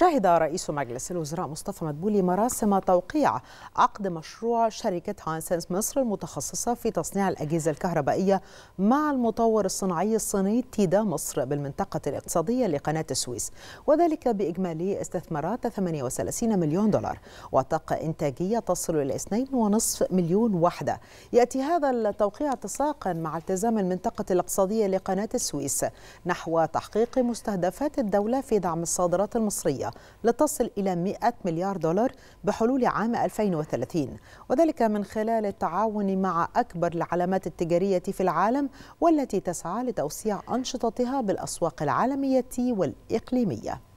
شهد رئيس مجلس الوزراء مصطفى مدبولي مراسم توقيع عقد مشروع شركة هانسنس مصر المتخصصة في تصنيع الأجهزة الكهربائية مع المطور الصناعي الصيني تيدا مصر بالمنطقة الاقتصادية لقناة السويس وذلك بإجمالي استثمارات 38 مليون دولار وطاقة إنتاجية تصل إلى 2.5 مليون وحدة يأتي هذا التوقيع اتساقا مع التزام المنطقة الاقتصادية لقناة السويس نحو تحقيق مستهدفات الدولة في دعم الصادرات المصرية لتصل إلى 100 مليار دولار بحلول عام 2030 وذلك من خلال التعاون مع أكبر العلامات التجارية في العالم والتي تسعى لتوسيع أنشطتها بالأسواق العالمية والإقليمية